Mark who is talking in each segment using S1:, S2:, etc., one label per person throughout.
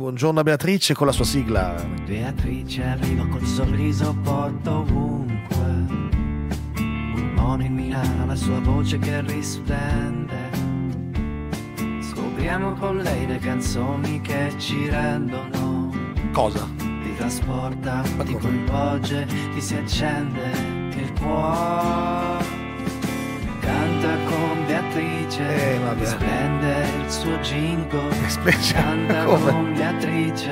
S1: Buongiorno a Beatrice con la sua sigla.
S2: Beatrice arriva col sorriso porto ovunque. Un mono in Milano, la sua voce che risplende. Scopriamo con lei le canzoni che ci rendono. Cosa? Ti trasporta, ti coinvolge, ti si accende il cuore. jingle canta come Beatrice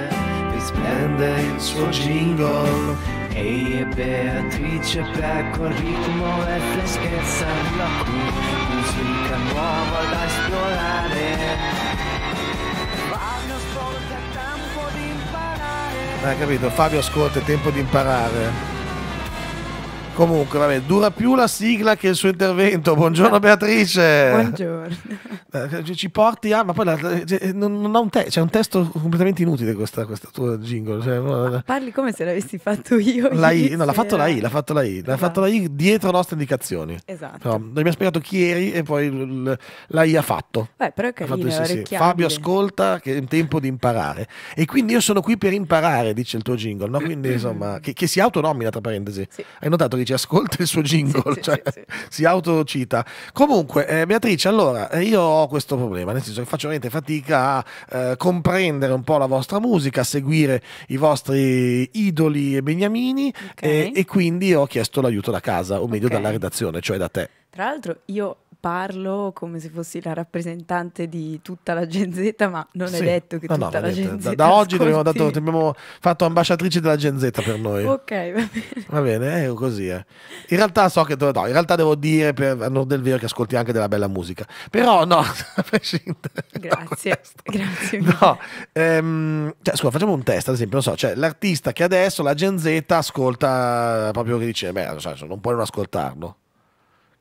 S2: risplende il suo jingle Ehi e Beatrice becco il ritmo e freschezza la cui musica nuova da esplorare
S1: hai capito? Fabio ascolta, è tempo di imparare. Comunque, vabbè, dura più la sigla che il suo intervento. Buongiorno Beatrice. Buongiorno. Eh, ci porti a... Ma poi la, cioè, eh, non, non un te, c'è un testo completamente inutile questa, questa tua jingle. Cioè,
S3: parli come se l'avessi fatto io. La I, no, l'ha fatto la I,
S1: l'ha fatto la I. L'ha fatto la I esatto. dietro le nostre indicazioni. Esatto. mi ha spiegato chi eri e poi l, la I ha fatto.
S3: Beh, però è carino, ha fatto, sì, sì. Fabio
S1: ascolta che è un tempo di imparare. E quindi io sono qui per imparare, dice il tuo jingle. No? Quindi, insomma, che, che, si autonomina, tra parentesi. Sì. Hai notato che ci ascolta il suo jingle, sì, cioè, sì, sì. si autocita. Comunque, eh, Beatrice, allora eh, io ho questo problema, nel senso che faccio veramente fatica a eh, comprendere un po' la vostra musica, a seguire i vostri idoli e beniamini okay. e, e, quindi ho chiesto l'aiuto da casa, o meglio okay. dalla redazione, cioè da te.
S3: Tra l'altro io parlo come se fossi la rappresentante di tutta la Gen Z, ma non sì. è detto che no, tutta no, la Gen Z. Da, da oggi dato, ti
S1: abbiamo fatto ambasciatrice della Gen Z per noi.
S3: ok, va bene.
S1: Va bene, è eh, così. Eh. In realtà so che no, in realtà devo dire per a del vero che ascolti anche della bella musica. Però no, a prescindere. Grazie. Grazie. No, ehm, cioè, scusa, facciamo un test, ad esempio, non so, cioè l'artista che adesso la Gen Z ascolta proprio che dice, beh, non, so, non puoi non ascoltarlo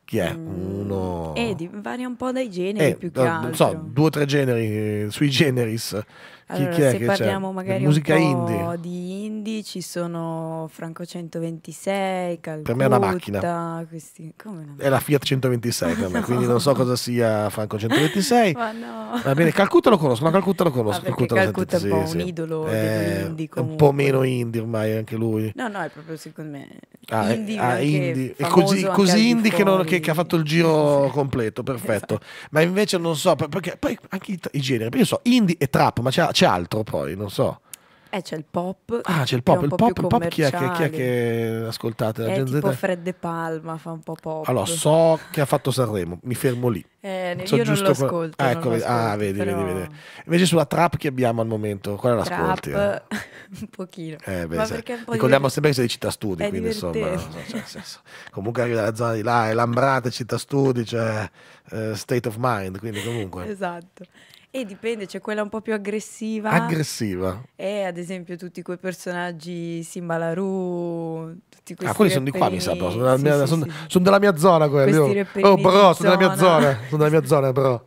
S1: chi è? Mm. Uno... Eh,
S3: varia un po' dai generi eh, più che altro. Non so,
S1: due o tre generi, eh, sui generis. Allora, chi, chi se parliamo magari musica un po' indie.
S3: di indie ci sono Franco 126, Calcutta, Per me è una macchina. Questi, come una
S1: macchina? È la Fiat 126 per me, no. quindi non so cosa sia Franco 126. Ma
S3: no. Va bene, Calcutta
S1: lo conosco, ma Calcutta lo conosco. Ah, Calcutta, Calcutta sentite, è un po' sì, un idolo eh, indie Un po' meno indie ormai anche lui.
S3: No, no, è proprio secondo me ah, indie. Ah, indie. È così, così indie che, non,
S1: che, che, ha fatto il giro completo, perfetto. Esatto. Ma invece non so, perché poi anche i, i generi, perché io so indie e trap, ma c'è altro poi, non so.
S3: Eh, c'è il pop. Ah, c'è il pop. Il pop, il pop chi, è che, chi è che ascoltate? La è eh, Gen tipo Z? Fredde Palma, fa un po' pop. Allora, so
S1: che ha fatto Sanremo, mi fermo lì. Eh, so io non lo ascolto. Ah, ecco, ascolto, ah, vedi, però... vedi, vedi. Invece sulla trap che abbiamo al momento, quale l'ascolti? Trap,
S3: un pochino. Eh, beh, Ma sai, po ricordiamo divert... sempre che sei di città studi, è quindi cioè, divertente. insomma, cioè,
S1: senso, comunque arrivi dalla zona di là, è Lambrate, città studi, cioè uh, state of mind, quindi comunque.
S3: esatto. E dipende, c'è quella un po' più aggressiva. Aggressiva. E ad esempio tutti quei personaggi Simbalaru, tutti questi. Ah, quelli sono di qua, mi sa, però. Sono della, sì, mia, sì, sono, sì. sono
S1: oh. oh, della mia zona quelli. Oh, bro, sono zona. della mia zona. sono della mia zona, bro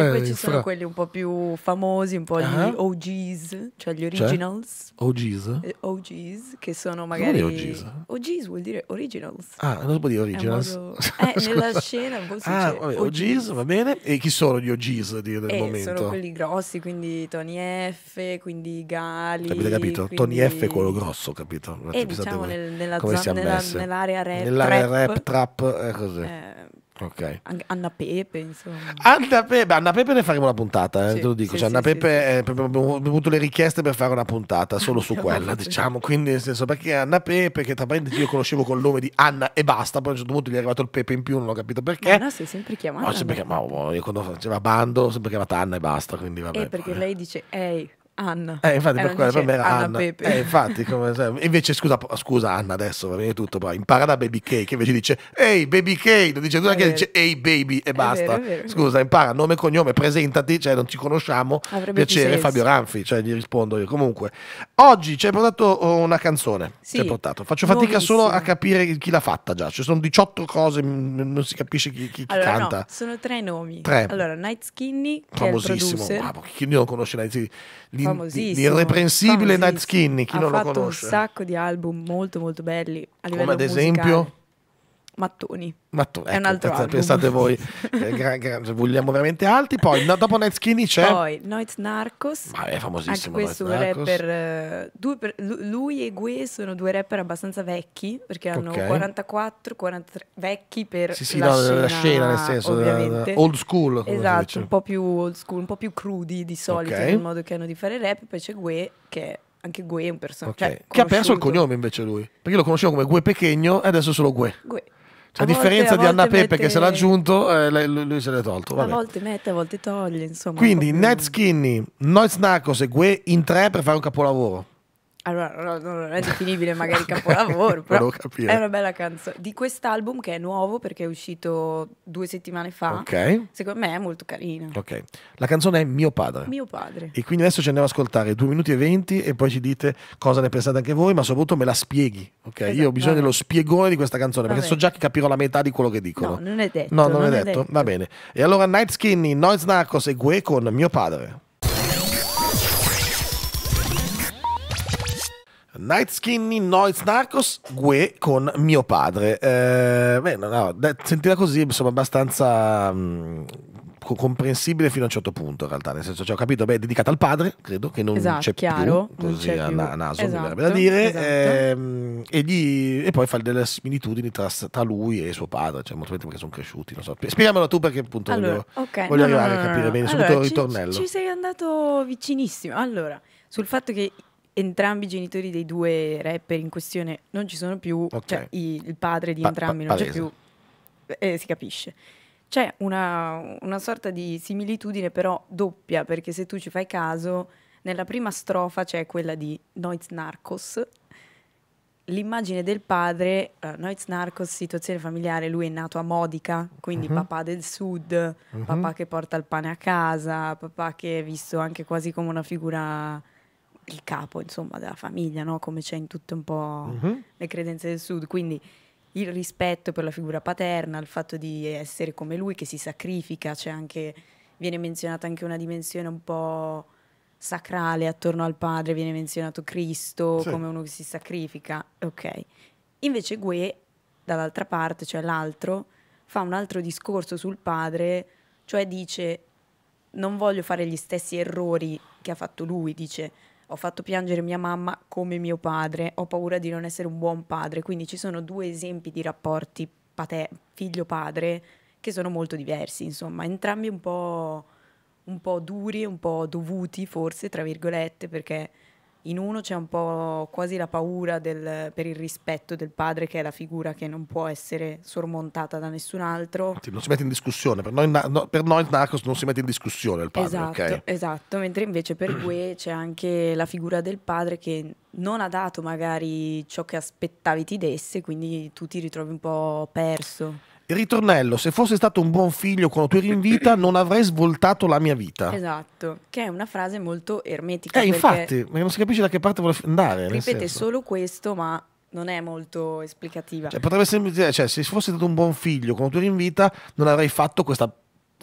S1: e poi eh, ci fra... sono quelli
S3: un po' più famosi, un po' gli ah. OGs, cioè gli cioè? originals. Cioè? OGs? Eh, OGs, che sono magari... Non OGs? OGs vuol dire originals. Ah, non si può dire originals? Modo... eh, nella scena un po' succede. Ah, vabbè, OGs, OGs, va bene.
S1: E chi sono gli OGs di, del eh, momento? sono quelli
S3: grossi, quindi Tony F, quindi Gali... Avete capito? Quindi... Tony F è quello
S1: grosso, capito? E eh, diciamo nel, nell'area nell rap.
S3: Nell'area rap,
S1: trap, è eh, così. Eh, Okay.
S3: Anna Pepe,
S1: insomma. Anna Pepe, Anna Pepe ne faremo una puntata, eh, sì, te lo dico. Sì, cioè, Anna sì, Pepe sì. abbiamo avuto le richieste per fare una puntata solo su quella, diciamo. Quindi, nel senso, perché Anna Pepe, che tra parentesi io conoscevo col nome di Anna e basta, poi a un certo punto gli è arrivato il Pepe in più, non ho capito perché.
S3: Anna si è sempre chiamata. No, sempre
S1: chiamavo, io quando faceva bando, sempre chiamata Anna e basta. Quindi vabbè. Eh,
S3: perché lei dice, ehi. Anna. Eh, infatti, per quello, vabbè, Anna. Anna. Pepe. Eh,
S1: infatti, come, invece, scusa, scusa, Anna, adesso va bene tutto, poi impara da Baby K, che invece dice, ehi, Baby K, non dice nulla, che dice, ehi, baby, e è basta. Vero, vero, scusa, impara nome e cognome, presentati, cioè, non ci conosciamo, Avrebbe piacere, Fabio Ranfi, cioè, gli rispondo io. Comunque, oggi ci hai portato oh, una canzone, sì, ci hai portato. Faccio fatica solo a capire chi l'ha fatta già, ci sono 18 cose, non si capisce chi, chi, chi allora, canta. No,
S3: sono tre nomi. Tre. Allora, Night Skinny, che Famosissimo, è il producer.
S1: chi non conosce Night Skinny? famosissimo. L'irreprensibile Night Skinny, chi ha non lo conosce? Ha fatto un
S3: sacco di album molto molto belli a livello Come ad musicale. esempio? Mattoni.
S1: Mattoni, è ecco, un altro pensate, pensate voi, eh, gra, gra, vogliamo veramente alti. Poi no, dopo Night Skinny c'è. Poi
S3: Noiz Narcos. Ma è famosissimo. Anche questo Noiz un rapper. Eh, per, lui e Gue sono due rapper abbastanza vecchi perché hanno okay. 44, 43 vecchi per sì, sì, la, no, scena, la scena, nel senso eh, ovviamente. old school. Esatto, un po' più old school, un po' più crudi di solito okay. nel modo che hanno di fare rap. Poi c'è Gue che è. anche Gue è un personaggio okay. cioè, che ha perso il
S1: cognome invece lui perché lo conoscevo come Gue Pechegno e adesso è solo Gue. Gue cioè, a, volte, differenza a di Anna Peppe mette... che se l'ha aggiunto, eh, lui se l'è tolto. Vabbè. A volte
S3: mette, a volte toglie, insomma. Quindi Ned
S1: Skinny, Noiz Narcos e Gue in tre per fare un capolavoro.
S3: Allora, non è definibile magari capolavoro, però è una bella canzone. Di quest'album che è nuovo perché è uscito due settimane fa, okay. secondo me è molto carina.
S1: Ok, la canzone è Mio padre. Mio padre. E quindi adesso ci andiamo ad ascoltare due minuti e venti e poi ci dite cosa ne pensate anche voi, ma soprattutto me la spieghi. Ok, esatto, io ho esatto, bisogno dello spiegone di questa canzone perché so già che capirò la metà di quello che dicono. No, non
S3: è detto. No, non, non è, detto. detto.
S1: Va bene. E allora Night Skinny, Noise Narcos e Gue con Mio padre. Night Skinny, Noise Narcos, Gue con mio padre. Eh, beh, no, no, sentita così, insomma, abbastanza mh, mm, comprensibile fino a un certo punto, in realtà. Nel senso, cioè, ho capito, beh, è dedicata al padre, credo, che non esatto, c'è chiaro, più, così a na- naso, esatto, mi verrebbe da dire. Esatto. Ehm, e, gli, e, poi fa delle similitudini tra, tra, lui e suo padre, cioè, molto perché sono cresciuti, non so. Spiegamelo tu perché appunto allora, voglio, okay, voglio no, arrivare a capire bene, allora, soprattutto il ritornello. Ci, ci
S3: sei andato vicinissimo. Allora, sul fatto che entrambi i genitori dei due rapper in questione non ci sono più, okay. cioè, i, il padre di pa- entrambi pa- non c'è più, eh, si capisce. C'è una, una, sorta di similitudine però doppia, perché se tu ci fai caso, nella prima strofa c'è quella di Noiz Narcos, l'immagine del padre, uh, eh, Noiz Narcos, situazione familiare, lui è nato a Modica, quindi uh-huh. papà del sud, uh-huh. papà che porta il pane a casa, papà che è visto anche quasi come una figura il capo insomma, della famiglia, no? come c'è in tutte un po' uh-huh. le credenze del sud. Quindi il rispetto per la figura paterna, il fatto di essere come lui che si sacrifica, c'è anche, viene menzionata anche una dimensione un po' sacrale attorno al padre, viene menzionato Cristo sì. come uno che si sacrifica, ok. Invece Gue, dall'altra parte, cioè l'altro, fa un altro discorso sul padre, cioè dice non voglio fare gli stessi errori che ha fatto lui, dice ho fatto piangere mia mamma come mio padre, ho paura di non essere un buon padre, quindi ci sono due esempi di rapporti pate- figlio-padre che sono molto diversi, insomma, entrambi un po', un po' duri, un po' dovuti forse, tra virgolette, perché in uno c'è un po' quasi la paura del, per il rispetto del padre, che è la figura che non può essere sormontata da nessun altro.
S1: non si mette in discussione, per noi, no, per noi il Narcos non si mette in discussione il padre. Esatto, okay?
S3: esatto. mentre invece per Gue c'è anche la figura del padre che non ha dato magari ciò che aspettavi ti desse, quindi tu ti ritrovi un po' perso
S1: ritornello, se fossi stato un buon figlio quando tu eri in vita, non avrei svoltato la mia vita.
S3: Esatto, che è una frase molto ermetica. Eh, infatti,
S1: non si capisce da che parte vuole andare. Ripete solo
S3: questo, ma non è molto esplicativa. Cioè,
S1: potrebbe sembrare, cioè, se fossi stato un buon figlio quando tu eri in vita, non avrei fatto questa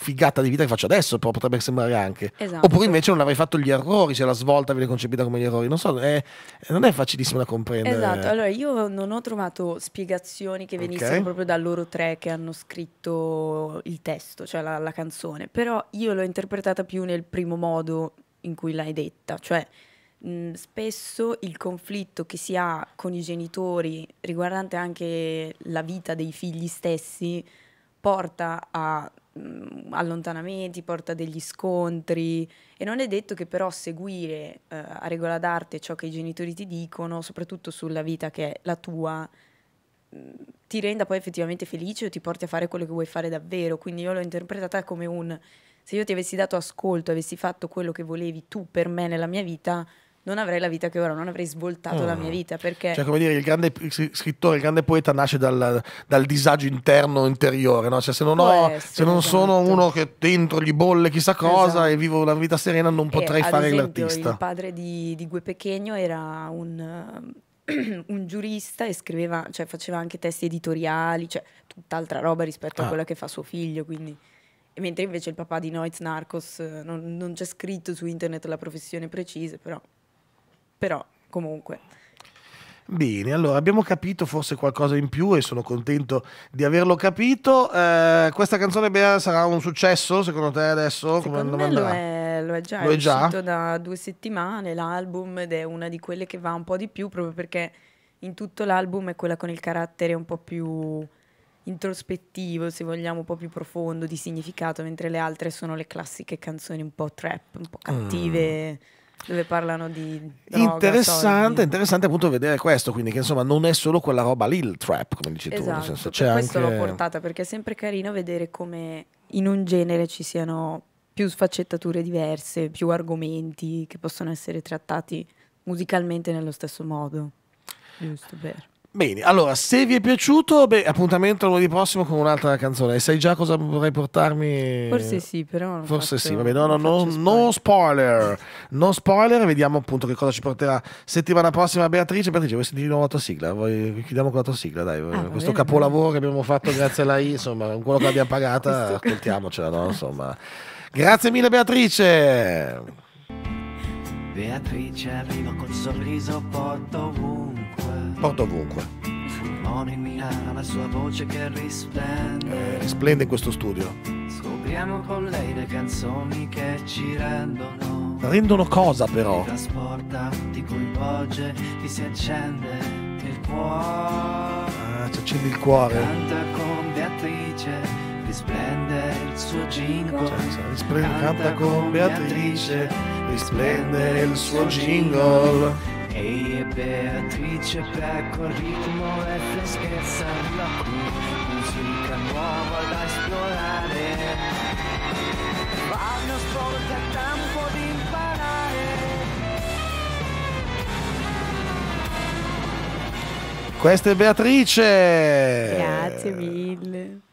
S1: figata di vita che faccio adesso, però potrebbe sembrare anche. Esatto. Oppure invece non avrei fatto gli errori se la svolta viene concepita come gli errori. Non so, è, non è facilissimo da comprendere. Esatto, allora
S3: io non ho trovato spiegazioni che venissero okay. proprio da loro tre che hanno scritto il testo, cioè la, la canzone, però io l'ho interpretata più nel primo modo in cui l'hai detta, cioè spesso il conflitto che si ha con i genitori riguardante anche la vita dei figli stessi porta a mh, mm, allontanamenti, porta degli scontri e non è detto che però seguire eh, a regola d'arte ciò che i genitori ti dicono, soprattutto sulla vita che è la tua, mh, mm, ti renda poi effettivamente felice o ti porti a fare quello che vuoi fare davvero. Quindi io l'ho interpretata come un se io ti avessi dato ascolto, avessi fatto quello che volevi tu per me nella mia vita, non avrei la vita che ora, non avrei svoltato mm. la mia mm. vita perché... Cioè come
S1: dire, il grande scrittore, il grande poeta nasce dal, dal disagio interno, interiore, no? Cioè se non, ho, se non esatto. sono uno che dentro gli bolle chissà cosa esatto. e vivo la vita serena non potrei e, fare esempio, l'artista. Il
S3: padre di, di Gue Pechegno era un, ehm, un giurista e scriveva, cioè faceva anche testi editoriali, cioè tutt'altra roba rispetto ah. a quella che fa suo figlio, quindi... mentre invece il papà di Noiz Narcos eh, non, non c'è scritto su internet la professione precisa, però però comunque.
S1: Bene, allora abbiamo capito forse qualcosa in più e sono contento di averlo capito. Eh, questa canzone Bea sarà un successo secondo te adesso? Secondo Come me lo
S3: è, lo è, già, lo è, è già? uscito da due settimane l'album ed è una di quelle che va un po' di più proprio perché in tutto l'album è quella con il carattere un po' più introspettivo, se vogliamo, un po' più profondo di significato, mentre le altre sono le classiche canzoni un po' trap, un po' cattive. Mm dove parlano di droga, interessante, soldi.
S1: interessante appunto vedere questo quindi che insomma non è solo quella roba lì il trap come dici esatto, tu nel esatto, senso, c'è questo anche... l'ho
S3: portata perché è sempre carino vedere come
S1: in un genere
S3: ci siano più sfaccettature diverse più argomenti che possono essere trattati musicalmente nello stesso modo giusto per
S1: Bene, allora, se vi è piaciuto, beh, appuntamento lunedì prossimo con un'altra canzone. E sai già cosa vorrei portarmi? Forse sì,
S3: però. Forse faccio, sì, vabbè, no, no, no,
S1: no spoiler. No spoiler, vediamo appunto che cosa ci porterà settimana prossima Beatrice. Beatrice, vuoi sentire di nuovo la tua sigla? Vuoi, chiudiamo con la tua sigla, dai. Ah, questo bene, capolavoro bene. che abbiamo fatto grazie alla I, insomma, quello che l'abbiamo pagata, ascoltiamocela, no? Insomma. Grazie mille Beatrice! Beatrice arriva col sorriso porto ovunque porta ovunque.
S2: Milano, la sua voce che risplende. Eh,
S1: risplende in questo studio.
S2: Scopriamo con lei le canzoni che ci rendono.
S1: Rendono cosa però? Ti
S2: trasporta, ti coinvolge, ti si accende il cuore. Ah, ci accende il cuore. Canta con Beatrice risplende il suo jingle. Cioè, risplende, canta, canta con
S1: Beatrice, risplende il suo jingle.
S2: Ehi e Beatrice becco il ritmo e freschezza della cui musica nuova da esplorare. Vanno sport il tempo di imparare.
S1: Questa è Beatrice! Grazie mille.